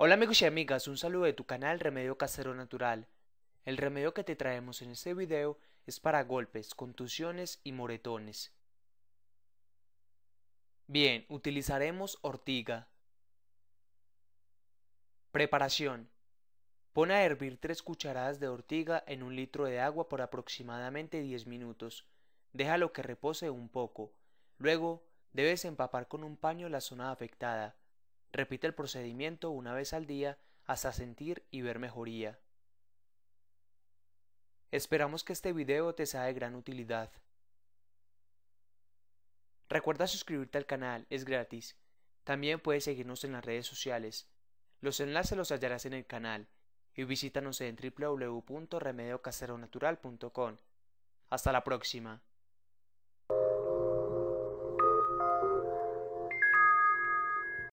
Hola amigos y amigas, un saludo de tu canal Remedio Casero Natural. El remedio que te traemos en este video es para golpes, contusiones y moretones. Bien, utilizaremos ortiga. Preparación. Pon a hervir 3 cucharadas de ortiga en un litro de agua por aproximadamente 10 minutos. Déjalo que repose un poco. Luego, debes empapar con un paño la zona afectada. Repite el procedimiento una vez al día hasta sentir y ver mejoría. Esperamos que este video te sea de gran utilidad. Recuerda suscribirte al canal, es gratis. También puedes seguirnos en las redes sociales. Los enlaces los hallarás en el canal y visítanos en www.remediocaseronatural.com. Hasta la próxima.